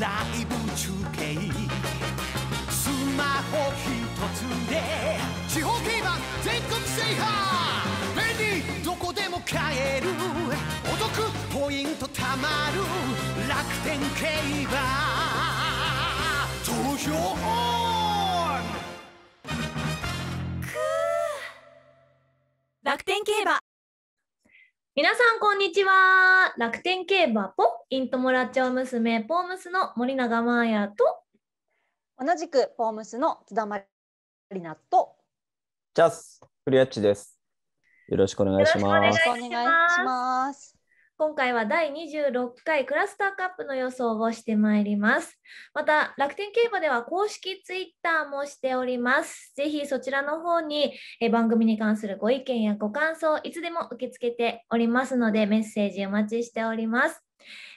ライブ中継スマホ一つで地方競馬全国制覇便利どこでも買えるお得ポイントたまる楽天競馬投票楽天競馬皆さん、こんにちは。楽天競馬ポイントもらっちゃう娘、ポームスの森永マ真也と、同じくポームスの津田まりなと、チャス、クリアッチです。よろしくお願いします。よろしくお願いします。今回は第26回クラスターカップの予想をしてまいります。また、楽天競馬では公式ツイッターもしております。ぜひそちらの方にえ番組に関するご意見やご感想、いつでも受け付けておりますので、メッセージお待ちしております。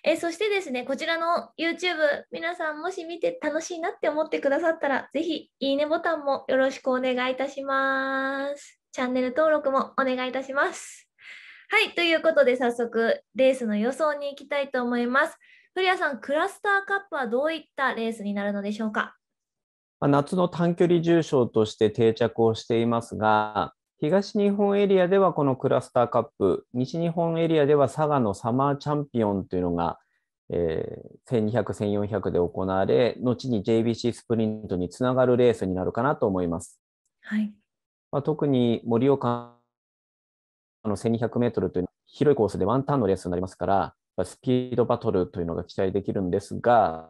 えそしてですね、こちらの YouTube、皆さんもし見て楽しいなって思ってくださったら、ぜひいいねボタンもよろしくお願いいたします。チャンネル登録もお願いいたします。はい、ということで早速レースの予想に行きたいと思います。古谷さん、クラスターカップはどういったレースになるのでしょうか。ま夏の短距離重賞として定着をしていますが、東日本エリアではこのクラスターカップ、西日本エリアでは佐賀のサマーチャンピオンというのが、えー、1200、1400で行われ、後に JBC スプリントにつながるレースになるかなと思います。はいまあ、特に盛岡の1200メートルという広いコースでワンターンのレースになりますから、スピードバトルというのが期待できるんですが、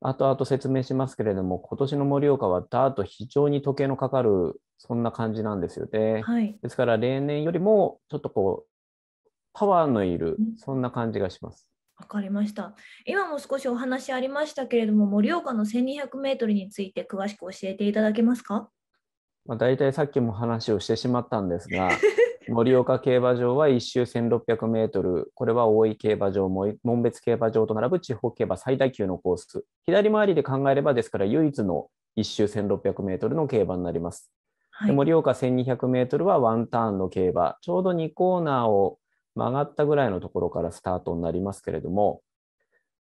後々説明しますけれども、今年の盛岡はダート非常に時計のかかる、そんな感じなんですよね。はい、ですから、例年よりもちょっとこう、パワーのいる、そんな感じがします。わかりました。今も少しお話ありましたけれども、盛岡の1200メートルについて詳しく教えていただけますか。まあ、大体さっきも話をしてしまったんですが、盛岡競馬場は1周1600メートル、これは大井競馬場、門別競馬場と並ぶ地方競馬最大級のコース。左回りで考えれば、ですから唯一の1周1600メートルの競馬になります。はい、盛岡1200メートルはワンターンの競馬、ちょうど2コーナーを曲がったぐらいのところからスタートになりますけれども、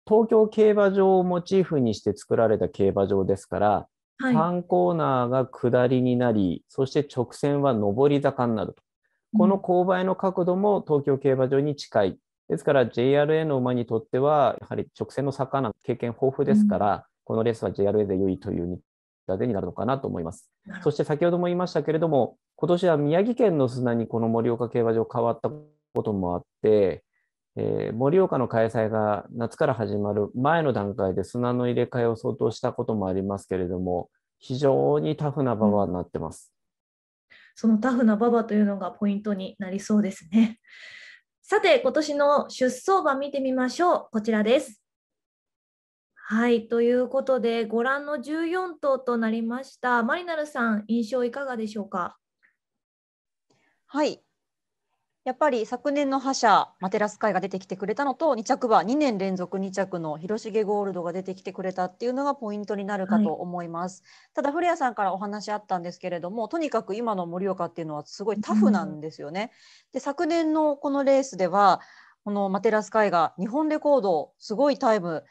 東京競馬場をモチーフにして作られた競馬場ですから、3コーナーが下りになり、そして直線は上り坂になると。この勾配の角度も東京競馬場に近い。ですから JRA の馬にとっては、やはり直線の坂な経験豊富ですから、うん、このレースは JRA で良いという見立てになるのかなと思います。そして先ほども言いましたけれども、今年は宮城県の砂にこの盛岡競馬場変わったこともあって、えー、盛岡の開催が夏から始まる前の段階で砂の入れ替えを相当したこともありますけれども、非常にタフな場はなってます。そのタフな馬場というのがポイントになりそうですね。さて、今年の出走馬見てみましょう。こちらです。はい、ということで、ご覧の14頭となりました。マリナルさん、印象いかがでしょうか。はい、やっぱり昨年の覇者マテラス会が出てきてくれたのと2着は2年連続2着の広重ゴールドが出てきてくれたっていうのがポイントになるかと思います、はい、ただ古谷さんからお話あったんですけれどもとにかく今の盛岡っていうのはすごいタフなんですよね、うん、で昨年のこのレースではこのマテラス会が日本レコードすごいタイム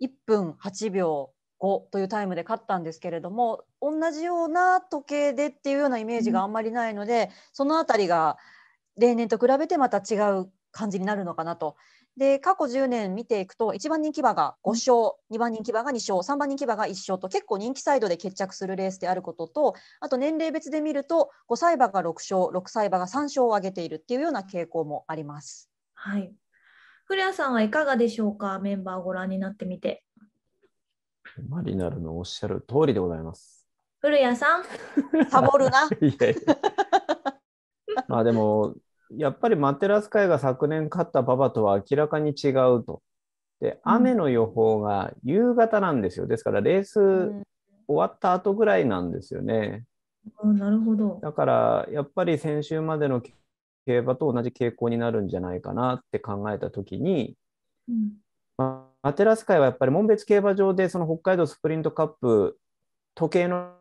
1分8秒5というタイムで勝ったんですけれども同じような時計でっていうようなイメージがあんまりないので、うん、その辺りが例年と比べてまた違う感じになるのかなと。で過去10年見ていくと1番人気馬が5勝、2番人気馬が2勝3番人気馬が1勝と結構人気サイドで決着するレースであることとあと年齢別で見ると5歳馬が6勝6歳馬が3勝を挙げているっていうような傾向もあります。はい古谷さんはいかがでしょうかメンバーをご覧になってみて。マリナルのおっしゃる通りでございます。古谷さん、サボるな。いやいやまあでもやっぱりマテラス会が昨年勝った馬場とは明らかに違うと。で、雨の予報が夕方なんですよ。ですから、レース終わった後ぐらいなんですよね。うん、なるほど。だから、やっぱり先週までの競馬と同じ傾向になるんじゃないかなって考えたときに、うん、まあ、マテラス会はやっぱり門別競馬場で、その北海道スプリントカップ、時計の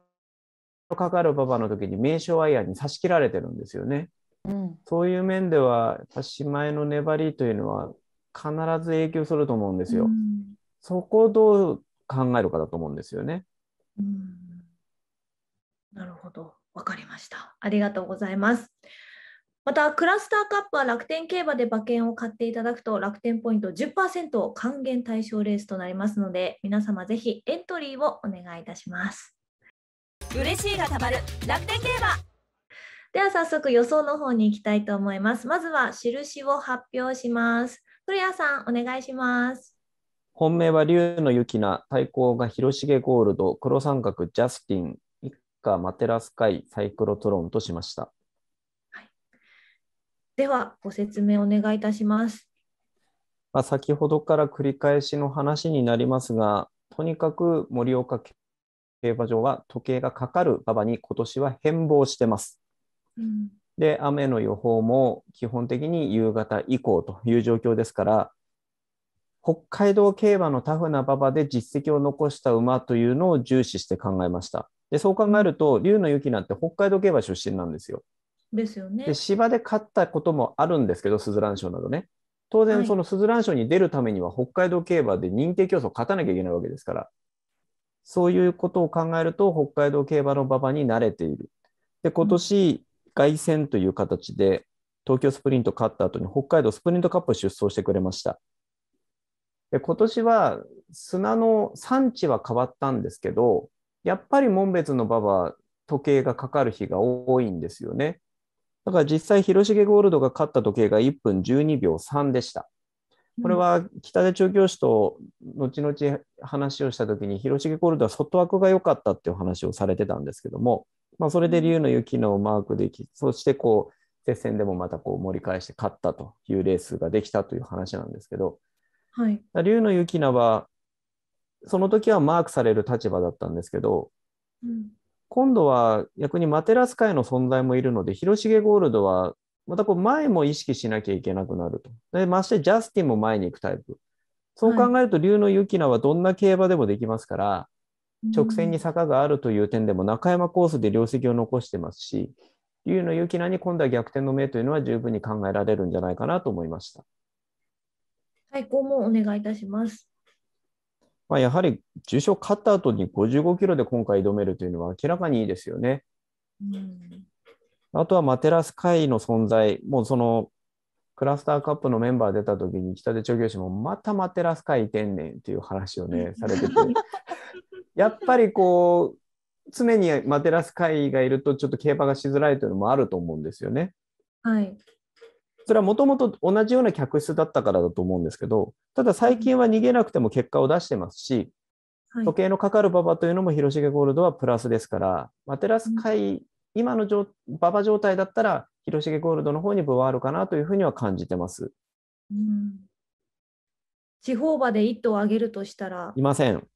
かかる馬場の時に名称アイアンに差し切られてるんですよね。うん、そういう面では、やっぱ姉妹の粘りというのは必ず影響すると思うんですよ。うん、そこをどう考えるかだと思うんですよね。うん、なるほど。わかりました。ありがとうございます。また、クラスターカップは楽天競馬で馬券を買っていただくと、楽天ポイント10%還元対象レースとなりますので、皆様ぜひエントリーをお願いいたします。嬉しいがたまる楽天競馬では早速予想の方に行きたいと思います。まずは印を発表します。古谷さん、お願いします。本命は龍の雪キ対抗が広重ゴールド、黒三角ジャスティン、一家マテラスカイ、サイクロトロンとしました。はい、では、ご説明お願いいたします。まあ、先ほどから繰り返しの話になりますが、とにかく盛岡競馬場は時計がかかる馬場に今年は変貌してます。で、雨の予報も基本的に夕方以降という状況ですから、北海道競馬のタフな馬場で実績を残した馬というのを重視して考えました。で、そう考えると、龍の雪なんて北海道競馬出身なんですよ。ですよね。で、芝で勝ったこともあるんですけど、鈴蘭ラ賞などね。当然、その鈴蘭ラ賞に出るためには、北海道競馬で認定競争を勝たなきゃいけないわけですから、そういうことを考えると、北海道競馬の馬場に慣れている。で、今年、回戦という形で、東京スプリント勝った後に北海道スプリントカップ出走してくれました。で今年は砂の産地は変わったんですけど、やっぱり紋別の馬場、時計がかかる日が多いんですよね。だから実際、広重ゴールドが勝った時計が1分12秒3でした。これは北出調教師と後々話をした時に、広重ゴールドは外枠が良かったっていう話をされてたんですけども、まあ、それで竜の雪のをマークでき、そしてこう、接戦でもまたこう盛り返して勝ったというレースができたという話なんですけど、はい、竜の雪菜はその時はマークされる立場だったんですけど、うん、今度は逆にマテラス界の存在もいるので広重ゴールドはまたこう前も意識しなきゃいけなくなるとでましてジャスティンも前に行くタイプそう考えると、竜の雪菜はどんな競馬でもできますから直線に坂があるという点でも中山コースで良積を残してますし、竜の有機なに今度は逆転の目というのは十分に考えられるんじゃないかなと思いました。対抗もお願いいたします。まあ、やはり重賞勝った後に55キロで今回挑めるというのは明らかにいいですよね。うん、あとはマテラス会の存在、もうそのクラスターカップのメンバー出た時に北出調教師もまたマテラス会いてんねんっていう話をね、されてて。やっぱりこう、常にマテラス会がいるとちょっと競馬がしづらいというのもあると思うんですよね。はい。それはもともと同じような客室だったからだと思うんですけど、ただ最近は逃げなくても結果を出してますし、時計のかかる馬場というのも広重ゴールドはプラスですから、マテラス会、うん、今の馬場状態だったら、広重ゴールドの方に分はあるかなというふうには感じてます。うん、地方馬で1頭上げるとしたら。いません。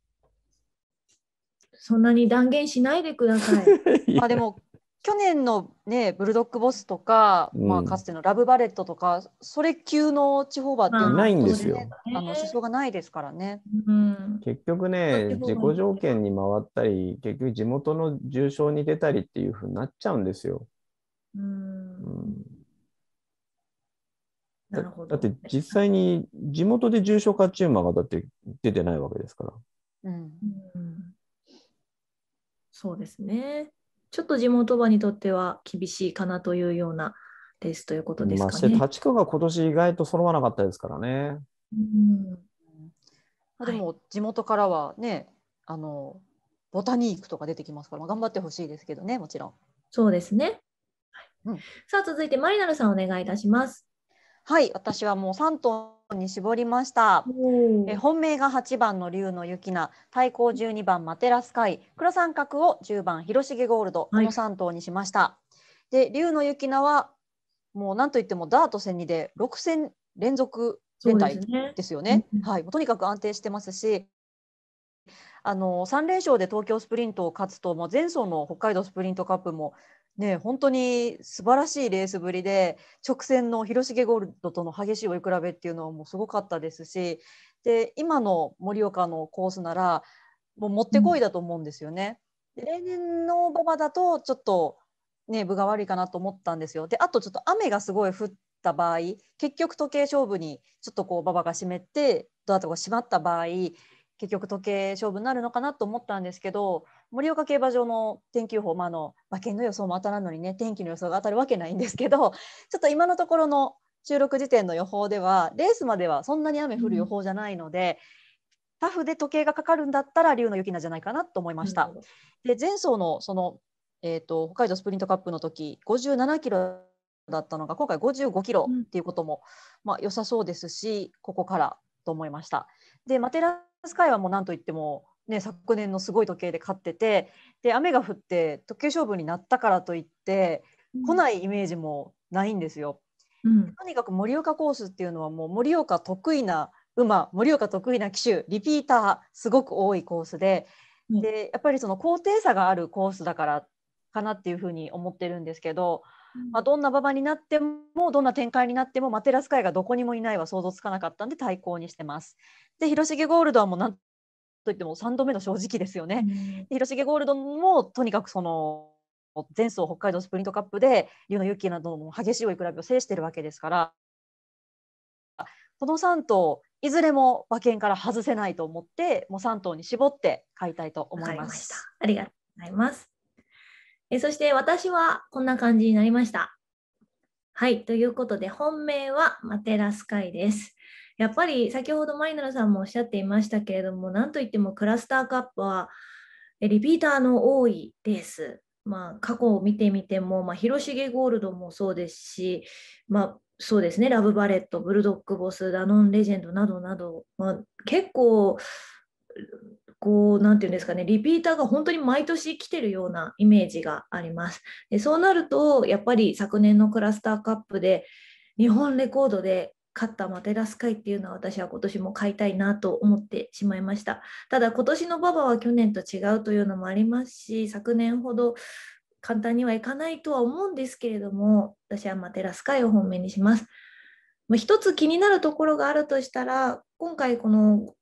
そんなに断言しないでください。ま あでも去年のねブルドックボスとか、うん、まあかつてのラブバレットとかそれ級の地方馬っていね、ないんですよ。あの思想がないですからね。うん、結局ね自己条件に回ったり結局地元の重症に出たりっていうふうになっちゃうんですよ。うん、だだって実際に地元で重症化チーーがだって出てないわけですから。うんそうですね。ちょっと地元場にとっては厳しいかなというようなレースということですかね。まして立川が今年意外と揃わなかったですからね。うん、でも地元からはね、はい、あのボタニークとか出てきますから、まあ、頑張ってほしいですけどねもちろん。そうですね。はい、うん、さあ続いてマリナルさんお願いいたします。はい、私はもう3頭に絞りました。え本命が8番の竜の雪菜、対抗12番マテラスカイ、黒三角を10番広重ゴールド、この3頭にしました。で、竜の雪菜はもうなんといってもダート戦にで6戦連続連帯ですよね。ねはい、とにかく安定してますし、あの3連勝で東京スプリントを勝つと、もう前走の北海道スプリントカップもね、本当に素晴らしいレースぶりで直線の広重ゴールドとの激しい追い比べっていうのはもうすごかったですしで今の盛岡のコースならもうもってこいだと思うんですよね。で例年の馬場だとちょっと、ね、分が悪いかなと思ったんですよ。であとちょっと雨がすごい降った場合結局時計勝負にちょっとこう馬場が湿ってドアとか閉まった場合結局時計勝負になるのかなと思ったんですけど盛岡競馬場の天気予報、まあ、あの馬券の予想も当たらんのにね天気の予想が当たるわけないんですけど ちょっと今のところの収録時点の予報ではレースまではそんなに雨降る予報じゃないので、うん、タフで時計がかかるんだったら竜の雪んじゃないかなと思いました。で前走のその、えーと、北海道スプリントカップの時57キロだったのが今回55キロっていうことも、うん、まあ、良さそうですしここからと思いました。でマテラスカイはもうんといってもね、昨年のすごい時計で勝っててで雨が降って時計勝負になったからといって来ないイメージもないんですよ。うん、とにかく盛岡コースっていうのはもう盛岡得意な馬盛岡得意な騎手リピーターすごく多いコースでうん、でやっぱりその高低差があるコースだからかなっていうふうに思ってるんですけど、うん、まあ、どんな馬場になってもどんな展開になってもマテラス界がどこにもいないは想像つかなかったんで対抗にしてます。で広重ゴールドはもうなんといっても3度目の正直ですよね。うん、広重ゴールドもとにかくその前走北海道スプリントカップで湯のユキなどの激しい追い比べを制しているわけですからこの3頭いずれも馬券から外せないと思ってもう3頭に絞って買いたいと思います。まありがとうございますえそして私はこんな感じになりました。はいということで本命はマテラスカイです。やっぱり先ほどマイナルさんもおっしゃっていましたけれども、なんといってもクラスターカップはリピーターの多いです。まあ、過去を見てみても、まあ、広重ゴールドもそうですし、まあ、そうですね、ラブバレット、ブルドッグボス、ダノンレジェンドなどなど、まあ、結構、こう、なんていうんですかね、リピーターが本当に毎年来てるようなイメージがあります。でそうなると、やっぱり昨年のクラスターカップで、日本レコードで買ったマテラス会っていうのは私は今年も買いたいなと思ってしまいました。ただ今年の馬場は去年と違うというのもありますし、昨年ほど簡単にはいかないとは思うんですけれども、私はマテラス会を本命にします。ま一つ気になるところがあるとしたら、今回この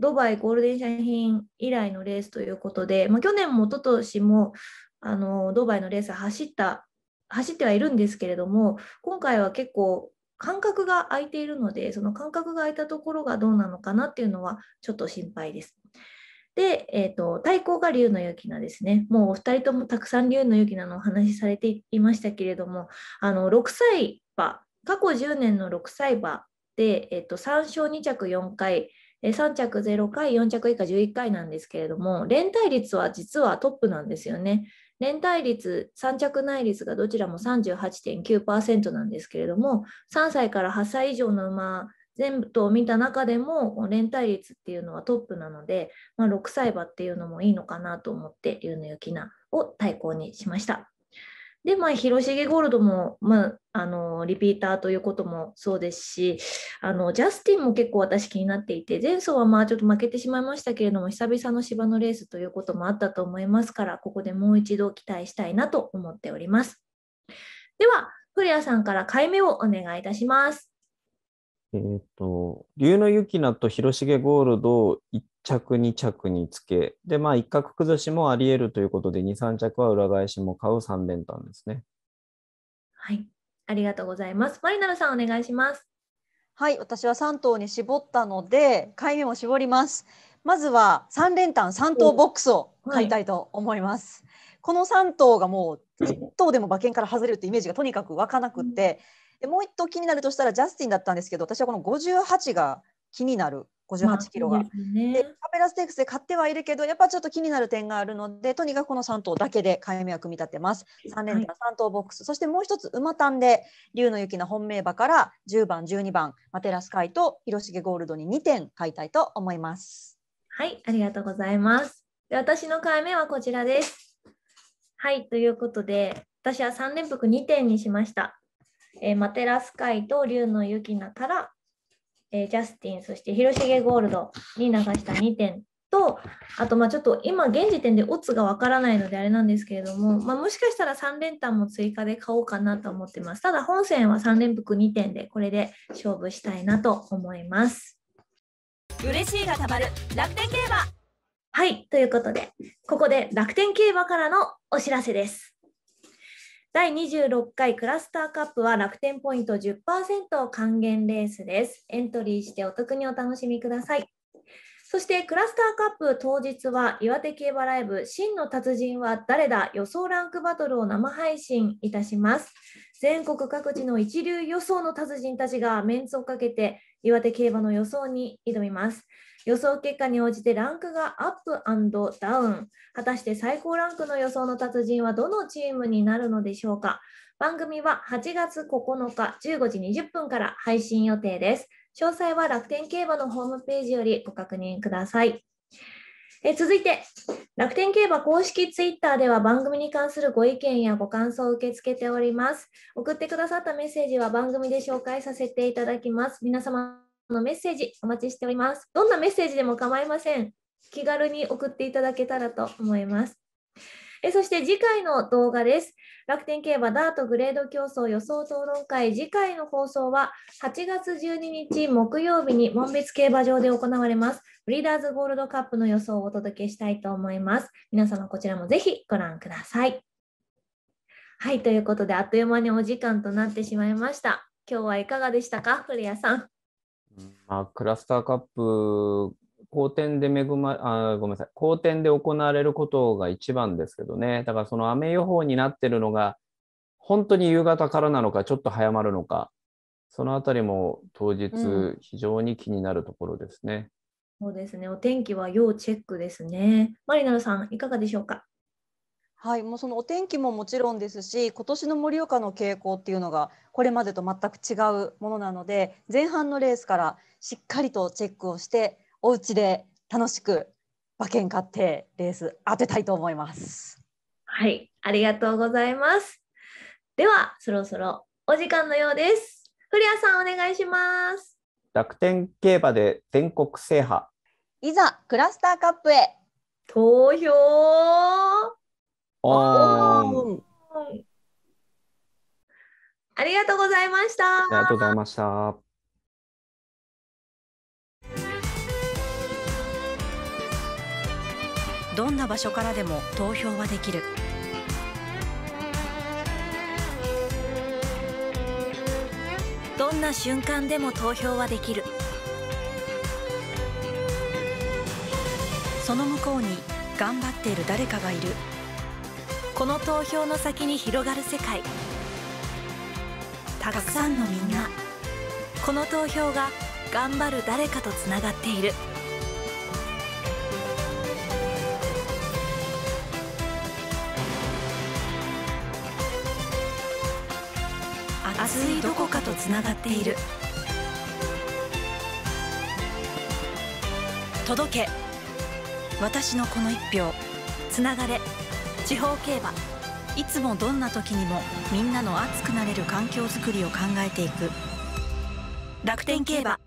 ドバイゴールデンシャイン以来のレースということで、まあ、去年も一昨年もあのドバイのレースは走った走ってはいるんですけれども今回は結構間隔が空いているので、その間隔が空いたところがどうなのかなっていうのはちょっと心配です。で、えーと、対抗が竜の勇気なんですね。もうお二人ともたくさん竜の勇気なのお話しされていましたけれども、あの6歳馬、過去10年の6歳馬で、えーと、と3勝2着4回、3着0回、4着以下11回なんですけれども、連帯率は実はトップなんですよね。連帯率、三着内率がどちらも38.9%なんですけれども、3歳から8歳以上の馬全部と見た中でも連帯率っていうのはトップなので、まあ、6歳馬っていうのもいいのかなと思って、竜の雪菜を対抗にしました。で、まあ、広重ゴールドも、まあ、あのリピーターということもそうですしあのジャスティンも結構私気になっていて前走はまあちょっと負けてしまいましたけれども久々の芝のレースということもあったと思いますからここでもう一度期待したいなと思っておりますでは古谷さんから買い目をお願いいたしますえっ、と、竜の雪菜と広重ゴールド、一着2着につけ、で、まあ、一角崩しもあり得るということで、2、3着は裏返しも買う3連単ですね。はい、ありがとうございます。マリナルさん、お願いします。はい、私は3頭に絞ったので、買い目も絞ります。まずは3連単3頭ボックスを買いたいと思います。はい、この3頭がもう、1頭でも馬券から外れるってイメージがとにかく湧かなくって、うん、でもう1頭気になるとしたらジャスティンだったんですけど、私はこの58が気になる58キロが。まあ、ね、でカペラステークスで買ってはいるけどやっぱちょっと気になる点があるのでとにかくこの3頭だけで買い目は組み立てます。3連単3頭ボックス、はい、そしてもう一つ馬単で竜の雪の本命馬から10番12番マテラスカイと広重ゴールドに2点買いたいと思います。はいありがとうございます。で私の買い目はこちらです。はいということで私は3連複2点にしました。えー、マテラスカイと竜の雪なからえー、ジャスティン、そして広重ゴールドに流した2点と、あと、まあちょっと今現時点でオッがわからないのであれなんですけれども、まあ、もしかしたら3連単も追加で買おうかなと思ってます。ただ本戦は3連複2点でこれで勝負したいなと思います。嬉しいがたまる楽天競馬はい、ということで、ここで楽天競馬からのお知らせです。第26回クラスターカップは楽天ポイント10%還元レースです。エントリーしてお得にお楽しみください。そしてクラスターカップ当日は岩手競馬ライブ真の達人は誰だ予想ランクバトルを生配信いたします。全国各地の一流予想の達人たちがメンツをかけて岩手競馬の予想に挑みます。予想結果に応じてランクがアップダウン。果たして最高ランクの予想の達人はどのチームになるのでしょうか番組は8月9日15時20分から配信予定です。詳細は楽天競馬のホームページよりご確認ください。え続いて、楽天競馬公式ツイッターでは番組に関するご意見やご感想を受け付けております。送ってくださったメッセージは番組で紹介させていただきます。皆様のメッセージお待ちしております。どんなメッセージでも構いません。気軽に送っていただけたらと思います。えそして次回の動画です。楽天競馬ダートグレード競争予想討論会次回の放送は8月12日木曜日に門別競馬場で行われます。ブリーダーズゴールドカップの予想をお届けしたいと思います。皆様こちらもぜひご覧ください。はい、ということであっという間にお時間となってしまいました。今日はいかがでしたか、古谷さん。まあ、クラスターカップ、好転で恵まあごめんなさい、好転で行われることが一番ですけどね、だからその雨予報になってるのが、本当に夕方からなのか、ちょっと早まるのか、そのあたりも当日、非常に気になるところですね、うん。そうですね、お天気は要チェックですね。マリナルさん、いかがでしょうか。はい、もうそのお天気ももちろんですし、今年の盛岡の傾向っていうのがこれまでと全く違うものなので、前半のレースからしっかりとチェックをして、お家で楽しく馬券買ってレース当てたいと思います。はい、ありがとうございます。では、そろそろお時間のようです。古谷さんお願いします。楽天競馬で全国制覇。いざクラスターカップへ。投票がとうございました。ありがとうございました。どんな場所からでも投票はできる。どんな瞬間でも投票はできる。その向こうに頑張っている誰かがいる。この投票の先に広がる世界。たくさんのみんなこの投票が頑張る誰かとつながっている熱いどこかとつながっている届け私のこの一票つながれ地方競馬いつもどんな時にもみんなの熱くなれる環境づくりを考えていく楽天競馬